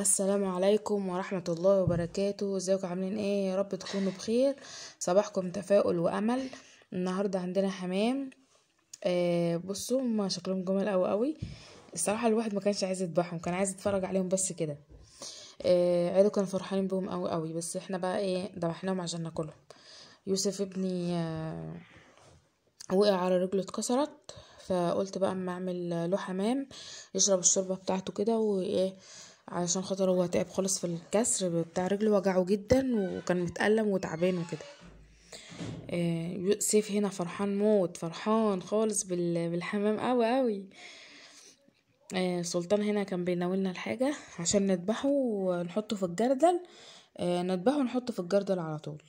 السلام عليكم ورحمة الله وبركاته ازيكم عاملين ايه يا رب تكونوا بخير صباحكم تفاؤل وامل النهاردة عندنا حمام آه بصوا هما شكلهم جمال قوي قوي الصراحة الواحد ما كانش عايز يذبحهم كان عايز يتفرج عليهم بس كده آه عيلو كانوا فرحانين بيهم قوي قوي بس احنا بقى ايه ذبحناهم عشان ناكلهم يوسف ابني آه وقع على رجله اتكسرت فقلت بقى اما اعمل له حمام يشرب الشوربه بتاعته كده وايه علشان خاطر هو تعب خالص في الكسر بتاع رجله وجعه جدا وكان متألم وتعبان وكده آه، سيف هنا فرحان موت فرحان خالص بالحمام قوي قوي آه، سلطان هنا كان بيناولنا الحاجة عشان نذبحه ونحطه في الجردل آه نذبحه ونحطه في الجردل على طول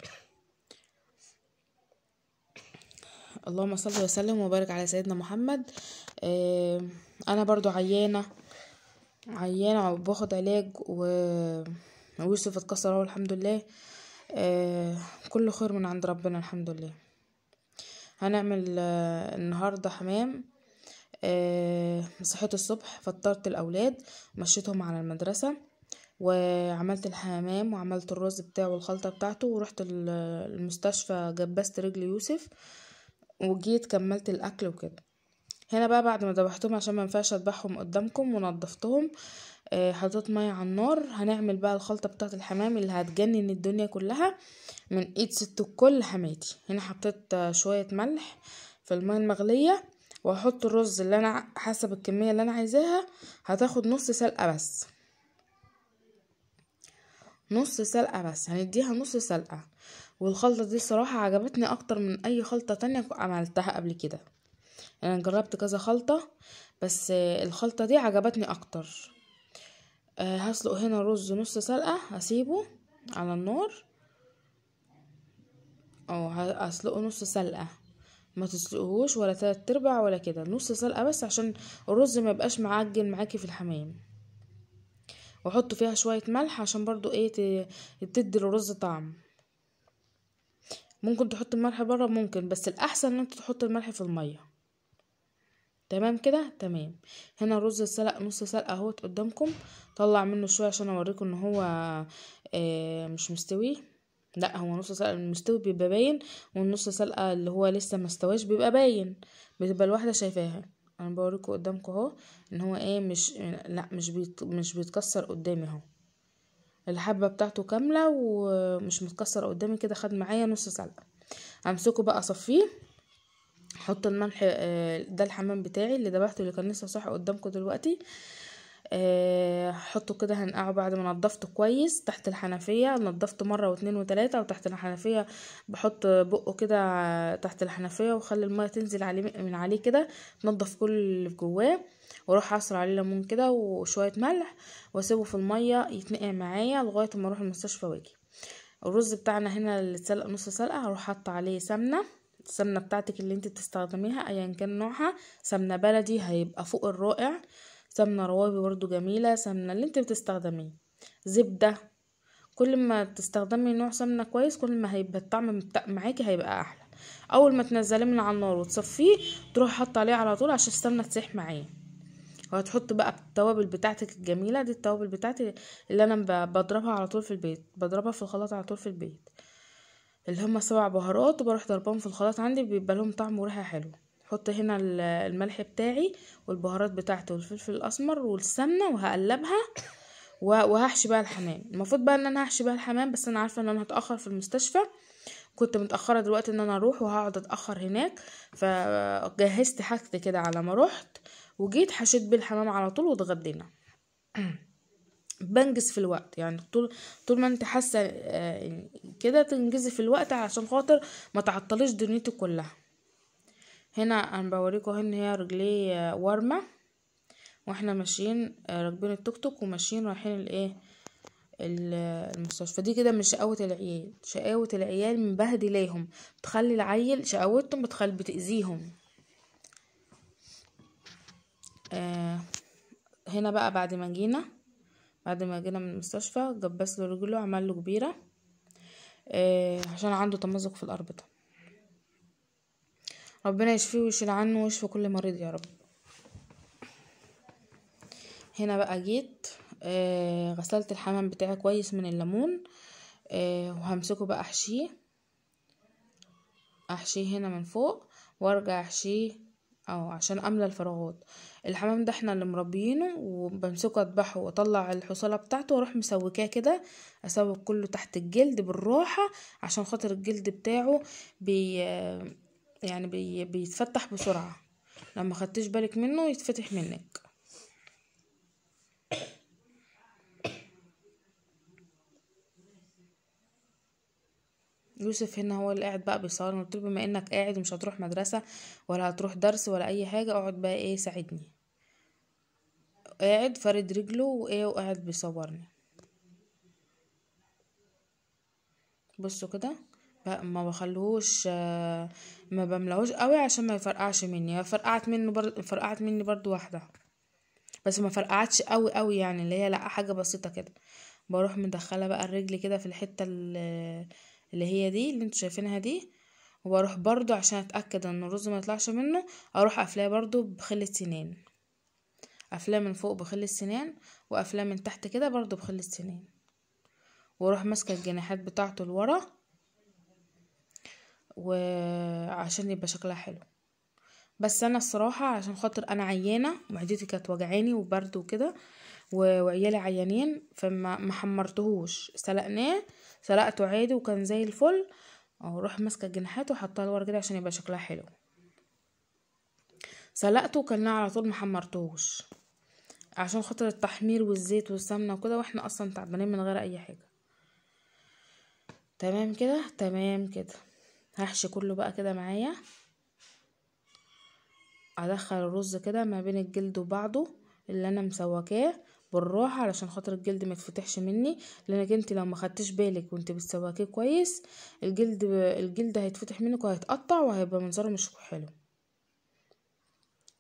اللهم صل وسلم وبارك على سيدنا محمد آه، انا برضو عيانه عيانة وباخد علاج و ويوسف اتكسر اهو الحمد لله آه كله خير من عند ربنا الحمد لله هنعمل آه النهاردة حمام آه صحيت الصبح فطرت الاولاد مشيتهم على المدرسة وعملت الحمام وعملت الرز بتاعه والخلطة بتاعته ورحت المستشفى جبست رجل يوسف وجيت كملت الاكل وكده هنا بقى بعد ما ذبحتهم عشان ما ينفعش اذبحهم قدامكم ونضفتهم آه، حطيت ميه على النار هنعمل بقى الخلطه بتاعه الحمام اللي هتجنن الدنيا كلها من ايد ست الكل حماتي هنا حطيت آه، شويه ملح في الميه المغليه وهحط الرز اللي انا حسب الكميه اللي انا عايزاها هتاخد نص سلقه بس نص سلقه بس هنديها نص سلقه والخلطه دي صراحه عجبتني اكتر من اي خلطه تانية عملتها قبل كده انا جربت كذا خلطة بس الخلطة دي عجبتني اكتر آه، هسلق هنا رز نص سلقة هسيبه على النار او هسلقه نص سلقة ما تسلقهوش ولا تلات ارباع ولا كده نص سلقة بس عشان الرز ما يبقاش معجن معاكي في الحمام واحط فيها شوية ملح عشان برضو ايه تدي الرز طعم ممكن تحط الملح بره ممكن بس الاحسن ان انت تحط الملح في الميه تمام كده تمام هنا الرز اتسلق نص سلق اهوت قدامكم طلع منه شويه عشان اوريكم ان هو آه، مش مستوي لا هو نص سلق المستوي بيبقى باين والنص سلق اللي هو لسه ما استواش بيبقى باين بتبقى الواحده شايفاها انا بوريكم قدامكم اهو ان هو ايه مش لا مش بيت مش بيتكسر قدامي اهو الحبه بتاعته كامله ومش متكسر قدامي كده خد معايا نص سلقه امسكه بقى اصفيه حط الملح آه، ده الحمام بتاعي اللي دبحته اللي كان لسه صاحي قدامكم دلوقتي آه، هحطه كده هنقعه بعد ما نضفته كويس تحت الحنفيه نضفته مره واتنين وتلاته وتحت الحنفيه بحط بقه كده تحت الحنفيه وخلي الميه تنزل علي من عليه كده تنضف كل اللي جواه واروح عصر عليه ليمون كده وشويه ملح واسيبه في الميه يتنقع معايا لغايه ما اروح المستشفى واجي الرز بتاعنا هنا اللي اتسلق نص سلقه هروح حاطه عليه سمنه السمنة بتاعتك اللي انت بتستخدميها ايا كان نوعها سمنة بلدي هيبقى فوق الرائع سمنة روابي برضو جميلة سمنة اللي انت بتستخدميه زبدة كل ما تستخدمي نوع سمنة كويس كل ما هيبقى الطعم معاكي هيبقى احلى اول ما تنزليه من على النار وتصفيه تروحي حاطه عليه على طول عشان السمنه تسيح معاه وهتحط بقى التوابل بتاعتك الجميله دي التوابل بتاعتي اللي انا بضربها على طول في البيت بضربها في الخلاط على طول في البيت اللي هما سبع بهارات وبروح ضربهم في الخلاط عندي بيبقى لهم طعم وريحه حلو احط هنا الملح بتاعي والبهارات بتاعتي والفلفل الاسمر والسمنه وهقلبها وهحشي بقى الحمام المفروض بقى ان انا هحشي بقى الحمام بس انا عارفه ان انا هتاخر في المستشفى كنت متاخره دلوقتي ان انا اروح وهقعد اتاخر هناك فجهزت حاجتي كده على ما روحت وجيت حشيت بالحمام على طول واتغدينا بنجز في الوقت يعني طول طول ما انت حاسه آه، كده تنجزي في الوقت عشان خاطر ما تعطليش دنيتك كلها هنا انا بوريكم ان هي رجلي وارمه واحنا ماشيين آه، راكبين التوك توك وماشيين رايحين الايه المستشفى دي كده من شقاوة العيال شقاوة العيال من ليهم بتخلي العيل شقاوتهم بتخلي بتأذيهم آه هنا بقى بعد ما جينا بعد ما جينا من المستشفى جبس له رجله وعمل له كبيره آه عشان عنده تمزق في الاربطه ربنا يشفيه ويشيل عنه ويشفي كل مريض يا رب هنا بقى جيت آه غسلت الحمام بتاعي كويس من الليمون آه وهمسكه بقى احشيه احشيه هنا من فوق وارجع احشيه او اه عشان املى الفراغات الحمام ده احنا اللي مربيينه وبمسكه اذبحه واطلع الحصاله بتاعته واروح مسوكاه كده اسوق كله تحت الجلد بالراحه عشان خاطر الجلد بتاعه بي يعني بي بيتفتح بسرعه لما خدتش بالك منه يتفتح منك يوسف هنا هو اللي قاعد بقى بيصورني قلت له بما انك قاعد ومش هتروح مدرسه ولا هتروح درس ولا اي حاجه اقعد بقى ايه ساعدني قاعد فرد رجله وايه وقاعد بيصورني بصوا كده ما بخلوش ما بملهوش قوي عشان ما يفرقعش مني فرقعت منه برضه فرقعت مني برضه واحده بس ما فرقعتش قوي قوي يعني اللي هي لا حاجه بسيطه كده بروح مدخله بقى الرجل كده في الحته اللي اللي هي دي اللي انتوا شايفينها دي وبروح برضو عشان اتأكد ان الرز ما يطلعش منه اروح قافلاه برضو بخل السنان قافلاه من فوق بخل السنان وقافلاه من تحت كده برضو بخل السنان واروح ماسكه الجناحات بتاعته لورا وعشان يبقى شكلها حلو بس انا الصراحه عشان خاطر انا عيانه معدتي كانت وجعاني وبرد وكده وعيالي عيانين فما محمرتهوش سلقناه سلقته عادي وكان زي الفل اهو روح ماسكه الجناحات وحطها لورا كده عشان يبقى شكلها حلو سلقته وكلناه على طول محمرتهوش عشان خاطر التحمير والزيت والسمنه وكده واحنا اصلا تعبانين من غير اي حاجه تمام كده تمام كده هحشي كله بقى كده معايا ادخل الرز كده ما بين الجلد وبعضه اللي انا مسوكاه بالراحة علشان خاطر الجلد ما تفتحش مني لانك انت لو ما خدتش بالك وانت بتسواكيه كويس الجلد الجلد هيتفتح منك وهيتقطع وهيبقى منظره مش حلو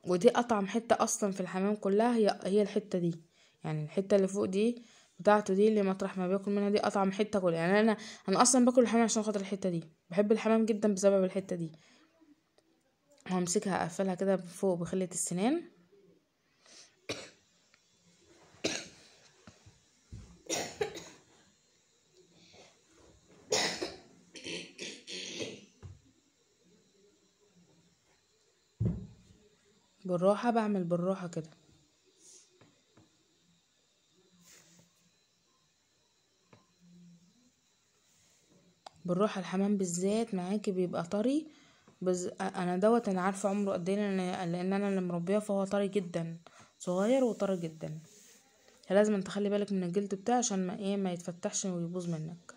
ودي اطعم حته اصلا في الحمام كلها هي هي الحته دي يعني الحته اللي فوق دي بتاعته دي اللي مطرح ما بياكل منها دي اطعم حته كلها يعني انا انا اصلا باكل الحمام عشان خاطر الحته دي بحب الحمام جدا بسبب الحته دي وهمسكها اقفلها كده فوق بخليه السنان بالراحة بعمل بالراحة كده بالراحة الحمام بالذات معاكي بيبقى طري بز... انا دوت انا عارفة عمره قد ايه لان انا اللي مربيه فهو طري جدا صغير وطري جدا فلازم تخلي بالك من الجلد بتاعه عشان ما ايه ما يتفتحش ويبوظ منك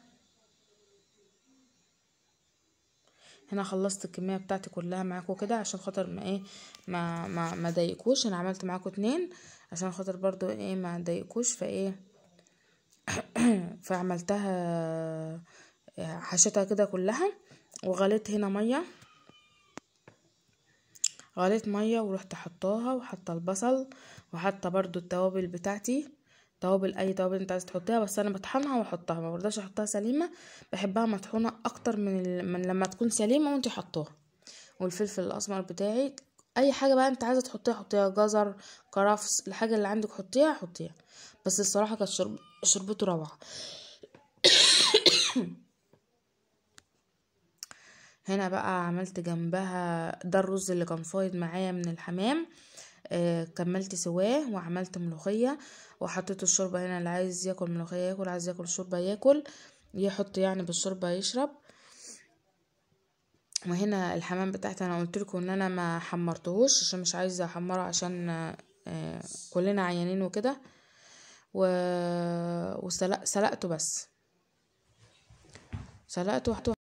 هنا خلصت الكميه بتاعتي كلها معاكم كده عشان خاطر ما ايه ما ما ما ضايقكوش انا عملت معاكم اتنين عشان خاطر برضو ايه ما ضايقكوش فايه فعملتها حشيتها كده كلها وغليت هنا ميه غليت ميه ورحت حطاها وحاطه البصل وحاطه برضو التوابل بتاعتي توابل اي توابل انت عايز تحطيها بس انا بطحنها واحطها ما برضاش احطها سليمه بحبها مطحونه اكتر من, ال... من لما تكون سليمه وانت حطوها والفلفل الاسمر بتاعي اي حاجه بقى انت عايزه تحطيها حطيها جزر كرفس الحاجه اللي عندك حطيها حطيها بس الصراحه كانت شرب... شربته روعه هنا بقى عملت جنبها ده الرز اللي كان فايض معايا من الحمام آه، كملت سواه وعملت ملوخية وحطيت الشوربة هنا اللي عايز ياكل ملوخية ياكل عايز ياكل شوربة ياكل يحط يعني بالشوربة يشرب وهنا الحمام بتاعتي انا قلت لكم ان انا ما حمرتهوش عشان مش عايزه احمره عشان آه، كلنا عيانين وكده و... وسلقته بس سلقته